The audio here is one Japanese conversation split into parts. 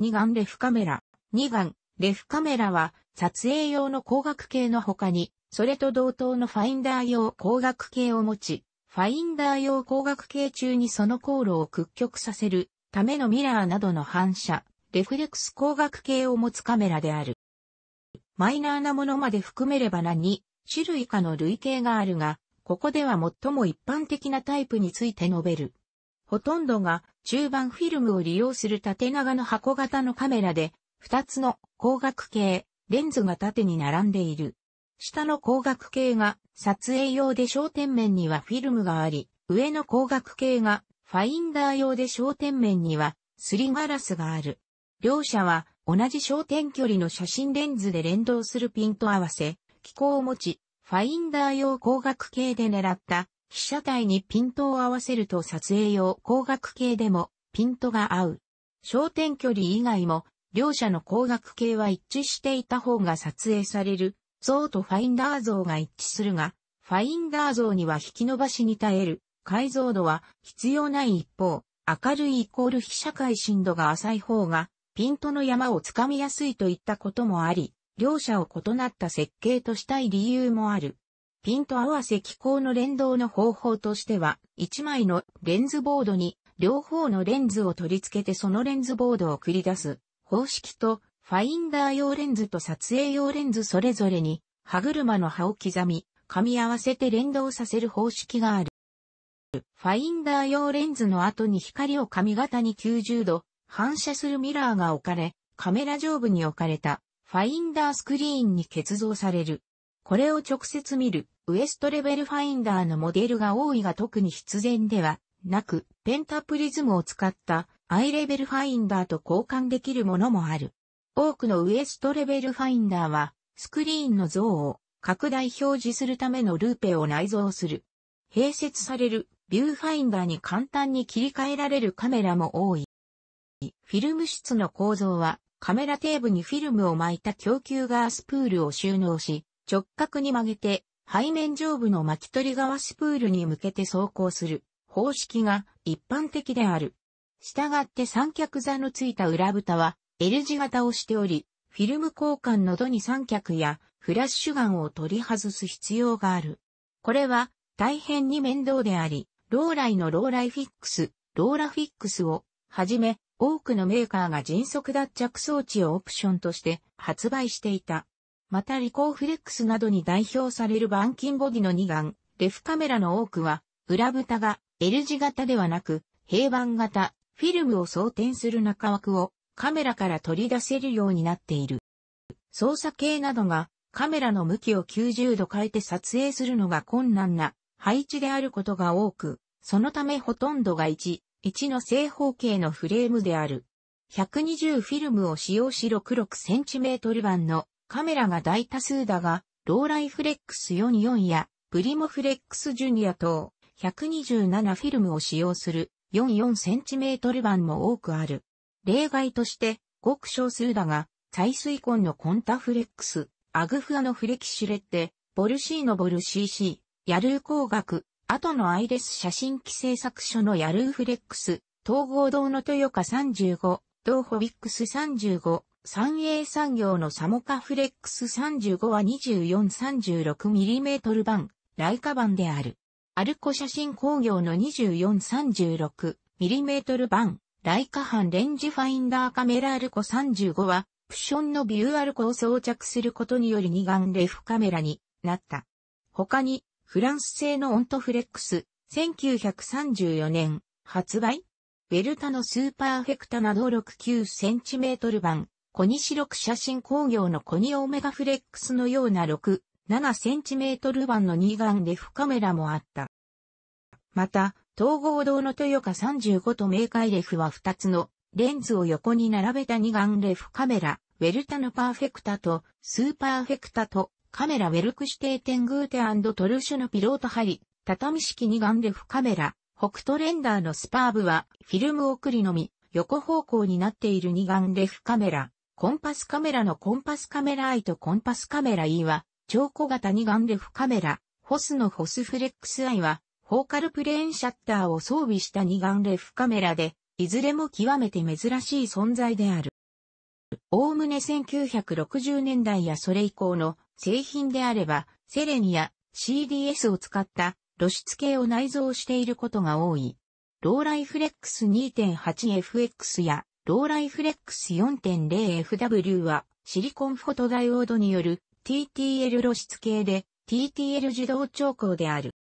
2眼レフカメラ。2眼レフカメラは撮影用の光学系の他に、それと同等のファインダー用光学系を持ち、ファインダー用光学系中にその航路を屈曲させるためのミラーなどの反射、レフレクス光学系を持つカメラである。マイナーなものまで含めれば何種類かの類型があるが、ここでは最も一般的なタイプについて述べる。ほとんどが中盤フィルムを利用する縦長の箱型のカメラで、2つの光学系、レンズが縦に並んでいる。下の光学系が撮影用で焦点面にはフィルムがあり、上の光学系がファインダー用で焦点面にはすりガラスがある。両者は同じ焦点距離の写真レンズで連動するピント合わせ、機構を持ち、ファインダー用光学系で狙った被写体にピントを合わせると撮影用光学系でもピントが合う。焦点距離以外も両者の光学系は一致していた方が撮影される像とファインダー像が一致するが、ファインダー像には引き伸ばしに耐える解像度は必要ない一方、明るいイコール被写界深度が浅い方がピントの山をつかみやすいといったこともあり、両者を異なった設計としたい理由もある。ピント合わせ機構の連動の方法としては、1枚のレンズボードに両方のレンズを取り付けてそのレンズボードを繰り出す方式と、ファインダー用レンズと撮影用レンズそれぞれに歯車の歯を刻み、噛み合わせて連動させる方式がある。ファインダー用レンズの後に光を髪型に90度反射するミラーが置かれ、カメラ上部に置かれたファインダースクリーンに結像される。これを直接見る、ウエストレベルファインダーのモデルが多いが特に必然ではなく、ペンタプリズムを使ったアイレベルファインダーと交換できるものもある。多くのウエストレベルファインダーは、スクリーンの像を拡大表示するためのルーペを内蔵する。併設されるビューファインダーに簡単に切り替えられるカメラも多い。フィルム室の構造はカメラテーブにフィルムを巻いた供給ガースプールを収納し、直角に曲げて、背面上部の巻き取り側スプールに向けて走行する方式が一般的である。したがって三脚座のついた裏蓋は L 字型をしており、フィルム交換の度に三脚やフラッシュガンを取り外す必要がある。これは大変に面倒であり、ローライのローライフィックス、ローラフィックスをはじめ多くのメーカーが迅速脱着装置をオプションとして発売していた。またリコーフレックスなどに代表される板金ボディの2眼、レフカメラの多くは、裏蓋が L 字型ではなく、平板型、フィルムを装填する中枠をカメラから取り出せるようになっている。操作系などがカメラの向きを90度変えて撮影するのが困難な配置であることが多く、そのためほとんどが1、1の正方形のフレームである。120フィルムを使用し 66cm 版のカメラが大多数だが、ローライフレックス44やプリモフレックスジュニア等127フィルムを使用する 44cm 版も多くある。例外として極小少数だが、採水根のコンタフレックス、アグフアのフレキシュレッテ、ボルシーノボル CC、ヤルー工学、後のアイレス写真機製作所のヤルーフレックス、統合堂の豊か35、東ホビックス35、三栄産業のサモカフレックス35は 2436mm 版、ライカ版である。アルコ写真工業の 2436mm 版、ライカ版レンジファインダーカメラアルコ35は、プションのビューアルコを装着することにより二眼レフカメラになった。他に、フランス製のオントフレックス、1934年、発売ベルタのスーパーフェクタなど 69cm 版、コニシロク写真工業のコニオメガフレックスのような6、7センチメートル版の2眼レフカメラもあった。また、統合堂の豊か35と明海レフは2つのレンズを横に並べた2眼レフカメラ、ウェルタのパーフェクタとスーパーフェクタとカメラウェルク指定点グーテトルシュのピロートハリ、畳式2眼レフカメラ、北斗レンダーのスパーブはフィルム送りのみ横方向になっている2眼レフカメラ、コンパスカメラのコンパスカメラ I とコンパスカメラ E は、超小型二眼レフカメラ、ホスのホスフレックス I は、フォーカルプレーンシャッターを装備した二眼レフカメラで、いずれも極めて珍しい存在である。おおむね1960年代やそれ以降の製品であれば、セレニや CDS を使った露出系を内蔵していることが多い。ローライフレックス 2.8FX やローライフレックス 4.0FW はシリコンフォトダイオードによる TTL 露出系で TTL 自動調光である。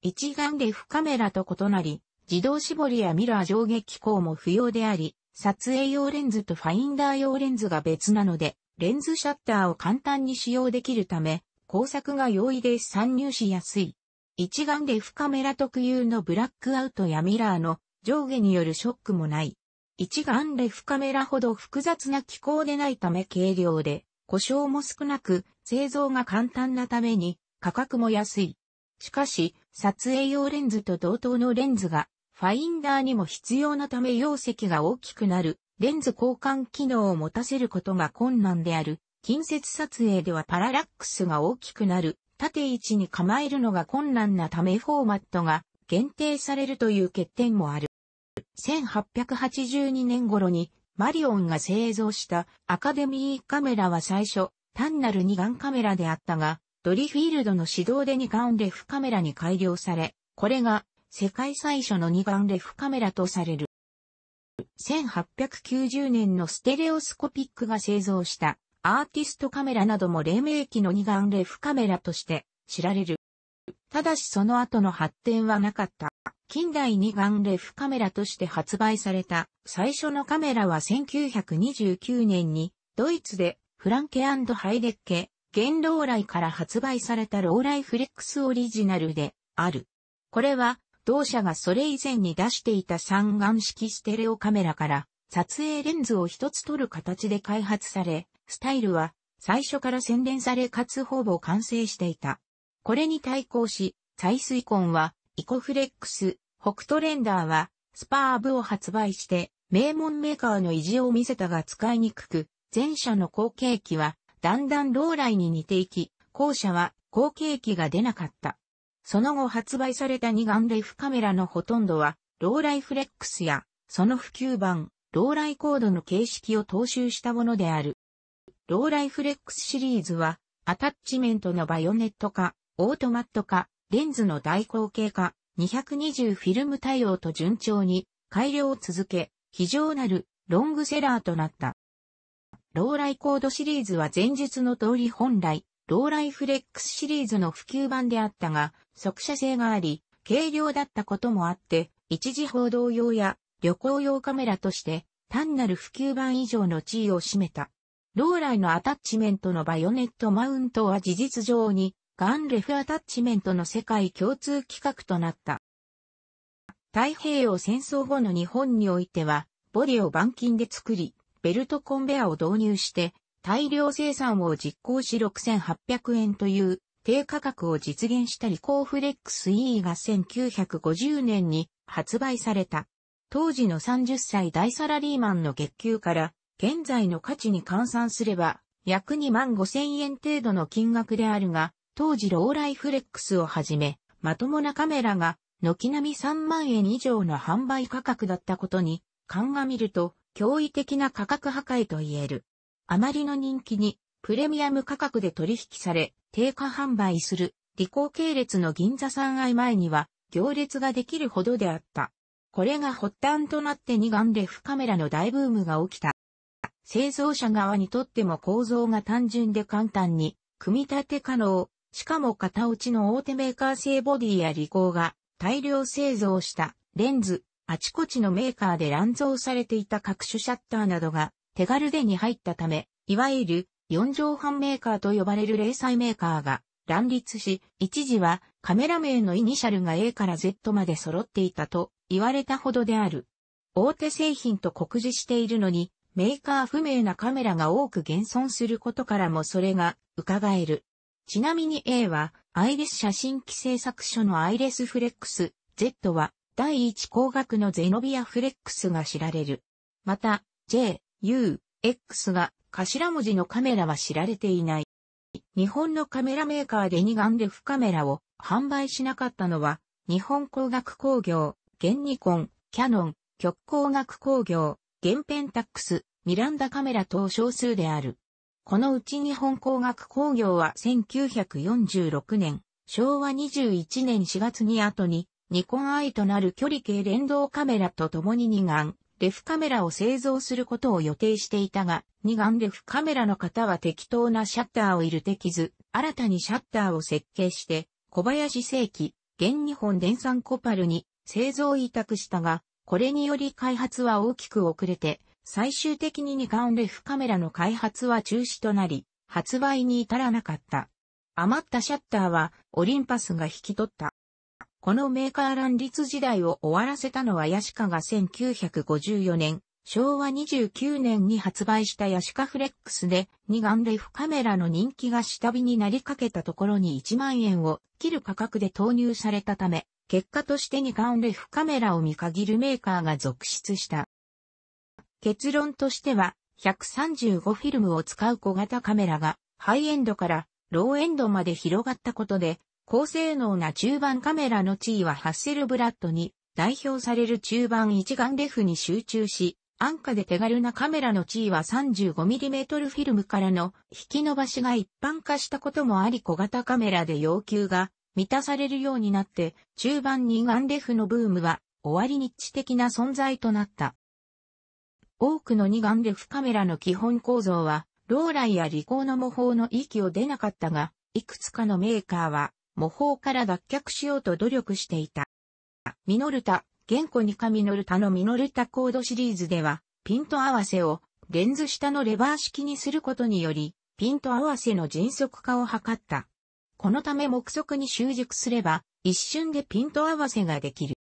一眼レフカメラと異なり、自動絞りやミラー上下機構も不要であり、撮影用レンズとファインダー用レンズが別なので、レンズシャッターを簡単に使用できるため、工作が容易で参入しやすい。一眼レフカメラ特有のブラックアウトやミラーの上下によるショックもない。一眼レフカメラほど複雑な機構でないため軽量で、故障も少なく、製造が簡単なために、価格も安い。しかし、撮影用レンズと同等のレンズが、ファインダーにも必要なため容積が大きくなる、レンズ交換機能を持たせることが困難である。近接撮影ではパララックスが大きくなる、縦位置に構えるのが困難なためフォーマットが限定されるという欠点もある。1882年頃にマリオンが製造したアカデミーカメラは最初、単なる二眼カメラであったが、ドリフィールドの指導で二眼レフカメラに改良され、これが世界最初の二眼レフカメラとされる。1890年のステレオスコピックが製造したアーティストカメラなども黎明期の二眼レフカメラとして知られる。ただしその後の発展はなかった。近代に眼レフカメラとして発売された最初のカメラは1929年にドイツでフランケハイデッケ、現ローライから発売されたローライフレックスオリジナルである。これは同社がそれ以前に出していた三眼式ステレオカメラから撮影レンズを一つ取る形で開発され、スタイルは最初から洗練されかつほぼ完成していた。これに対抗し、採水ンはイコフレックス、北トレンダーは、スパーブを発売して、名門メーカーの意地を見せたが使いにくく、前者の後継機は、だんだんローライに似ていき、後者は後継機が出なかった。その後発売された二眼レフカメラのほとんどは、ローライフレックスや、その普及版、ローライコードの形式を踏襲したものである。ローライフレックスシリーズは、アタッチメントのバヨネット化、オートマット化、レンズの大口径化、220フィルム対応と順調に改良を続け、非常なるロングセラーとなった。ローライコードシリーズは前述の通り本来、ローライフレックスシリーズの普及版であったが、速射性があり、軽量だったこともあって、一時報道用や旅行用カメラとして、単なる普及版以上の地位を占めた。ローライのアタッチメントのバヨネットマウントは事実上にガンレフアタッチメントの世界共通企画となった。太平洋戦争後の日本においては、ボディを板金で作り、ベルトコンベアを導入して、大量生産を実行し6800円という低価格を実現したリコーフレックス E が1950年に発売された。当時の30歳大サラリーマンの月給から現在の価値に換算すれば約2万5千円程度の金額であるが、当時ローライフレックスをはじめ、まともなカメラが、軒並み3万円以上の販売価格だったことに、鑑みると、驚異的な価格破壊と言える。あまりの人気に、プレミアム価格で取引され、定価販売する、理工系列の銀座三愛前には、行列ができるほどであった。これが発端となって二眼レフカメラの大ブームが起きた。製造者側にとっても構造が単純で簡単に、組み立て可能、しかも型落ちの大手メーカー製ボディやリコーが大量製造したレンズ、あちこちのメーカーで乱造されていた各種シャッターなどが手軽でに入ったため、いわゆる4畳半メーカーと呼ばれる零細メーカーが乱立し、一時はカメラ名のイニシャルが A から Z まで揃っていたと言われたほどである。大手製品と酷似しているのに、メーカー不明なカメラが多く現存することからもそれが伺える。ちなみに A は、アイレス写真機製作所のアイレスフレックス、Z は、第一工学のゼノビアフレックスが知られる。また、J、U、X が頭文字のカメラは知られていない。日本のカメラメーカーで二眼レフカメラを販売しなかったのは、日本工学工業、ゲンニコン、キャノン、極光学工業、ンペンタックス、ミランダカメラ等少数である。このうち日本工学工業は1946年、昭和21年4月に後に、ニコンアイとなる距離計連動カメラと共に2眼、レフカメラを製造することを予定していたが、2眼レフカメラの方は適当なシャッターを入れてきず、新たにシャッターを設計して、小林正規、現日本電産コパルに製造委託したが、これにより開発は大きく遅れて、最終的にニカンレフカメラの開発は中止となり、発売に至らなかった。余ったシャッターはオリンパスが引き取った。このメーカー乱立時代を終わらせたのはヤシカが1954年、昭和29年に発売したヤシカフレックスで、2眼レフカメラの人気が下火になりかけたところに1万円を切る価格で投入されたため、結果として2眼レフカメラを見限るメーカーが続出した。結論としては、135フィルムを使う小型カメラが、ハイエンドからローエンドまで広がったことで、高性能な中盤カメラの地位はハッセルブラッドに代表される中盤一眼レフに集中し、安価で手軽なカメラの地位は 35mm フィルムからの引き伸ばしが一般化したこともあり小型カメラで要求が満たされるようになって中盤二眼レフのブームは終わり日的な存在となった。多くの二眼レフカメラの基本構造は、ローライやリコーの模倣の域を出なかったが、いくつかのメーカーは模倣から脱却しようと努力していた。ミノルタ、原稿にカミノルタのミノルタコードシリーズでは、ピント合わせをレンズ下のレバー式にすることにより、ピント合わせの迅速化を図った。このため目測に習熟すれば、一瞬でピント合わせができる。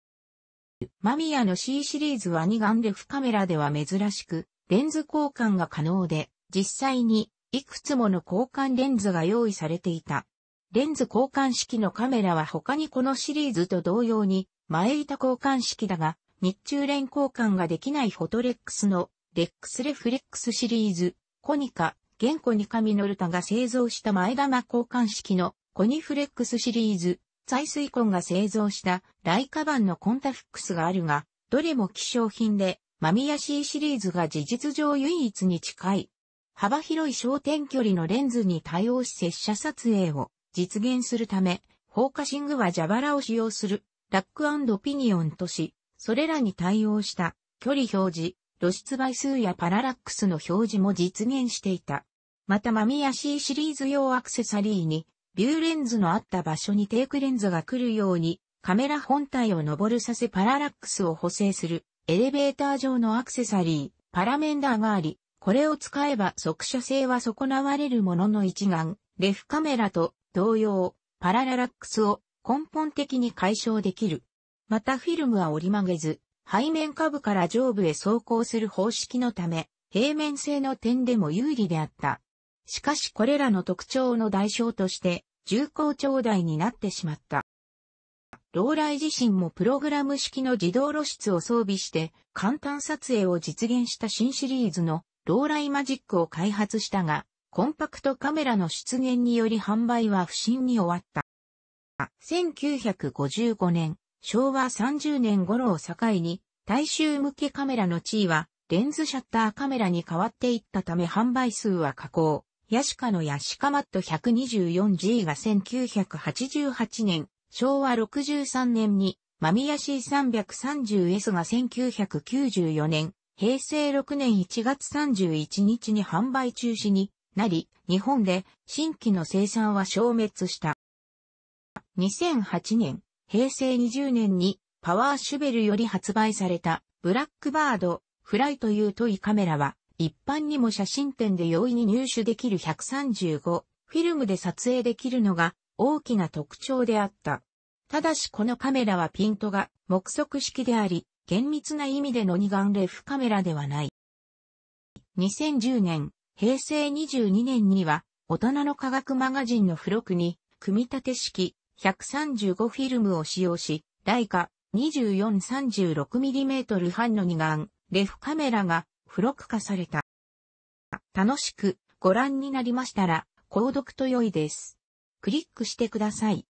マミヤの C シリーズは2眼レフカメラでは珍しく、レンズ交換が可能で、実際にいくつもの交換レンズが用意されていた。レンズ交換式のカメラは他にこのシリーズと同様に前板交換式だが、日中連交換ができないフォトレックスのレックスレフレックスシリーズ、コニカ、現コニカミノルタが製造した前玉交換式のコニフレックスシリーズ、財水根が製造したライカバンのコンタフックスがあるが、どれも希少品で、マミヤシーシリーズが事実上唯一に近い。幅広い焦点距離のレンズに対応し接写撮影を実現するため、フォーカシングは蛇腹を使用するラックピニオンとし、それらに対応した距離表示、露出倍数やパララックスの表示も実現していた。またマミヤシーシリーズ用アクセサリーにビューレンズのあった場所にテークレンズが来るように、カメラ本体を登るさせパララックスを補正する、エレベーター上のアクセサリー、パラメンダーがあり、これを使えば速射性は損なわれるものの一眼、レフカメラと同様、パラララックスを根本的に解消できる。またフィルムは折り曲げず、背面下部から上部へ走行する方式のため、平面性の点でも有利であった。しかしこれらの特徴の代償として、重厚長大になってしまった。ローライ自身もプログラム式の自動露出を装備して、簡単撮影を実現した新シリーズのローライマジックを開発したが、コンパクトカメラの出現により販売は不振に終わった。1955年、昭和30年頃を境に、大衆向けカメラの地位は、レンズシャッターカメラに変わっていったため販売数は下降。ヤシカのヤシカマット 124G が1988年、昭和63年に、マミヤシー3 3 0 s が1994年、平成6年1月31日に販売中止になり、日本で新規の生産は消滅した。2008年、平成20年にパワーシュベルより発売されたブラックバードフライというトイカメラは一般にも写真展で容易に入手できる135フィルムで撮影できるのが大きな特徴であった。ただしこのカメラはピントが目測式であり、厳密な意味での二眼レフカメラではない。2010年、平成22年には、大人の科学マガジンの付録に、組み立て式135フィルムを使用し、ライカ 2436mm 半の二眼、レフカメラが付録化された。楽しくご覧になりましたら、購読と良いです。クリックしてください。